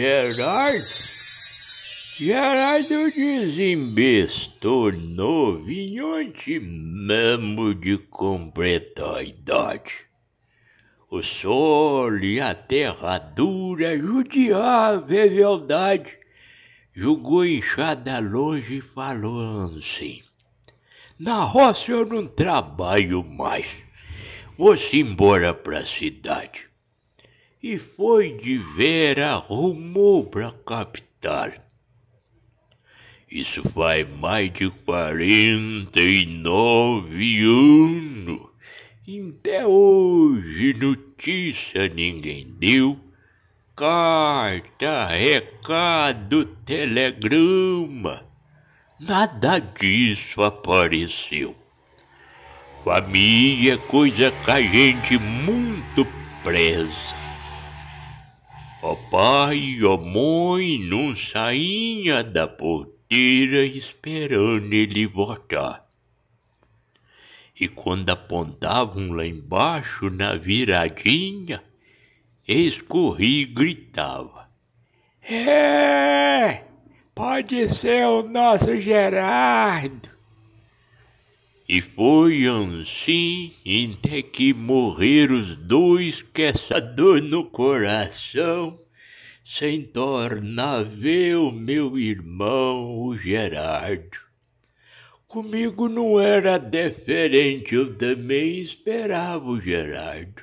Gerardo, Gerardo desembestou novinho antes mesmo de completar a idade. O sol e a terra dura judiava a é verdade. Jogou enxada longe e falou assim. Na roça eu não trabalho mais. Vou-se embora pra cidade e foi de Vera rumo para a capital. Isso faz mais de 49 anos. Até hoje notícia ninguém deu. Carta, recado, telegrama. Nada disso apareceu. Família é coisa que a gente muito preza. O pai, a mãe, não saíam da porteira esperando ele voltar. E quando apontavam lá embaixo na viradinha, escorri e gritava. É, pode ser o nosso Gerardo. E foi assim até que morreram os dois, que essa dor no coração, sem tornar ver o meu irmão, o Gerardo. Comigo não era diferente, eu também esperava o Gerardo.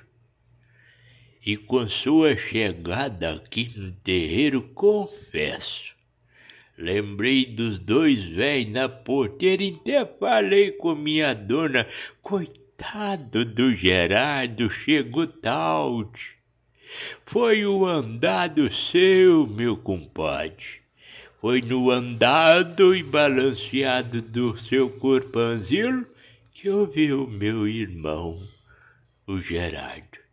E com sua chegada aqui no terreiro, confesso, Lembrei dos dois velhos na porteira e até falei com minha dona, coitado do Gerardo, chegou tarde. Foi o andado seu, meu compadre. Foi no andado e balanceado do seu corpanzil que eu vi o meu irmão, o Gerardo.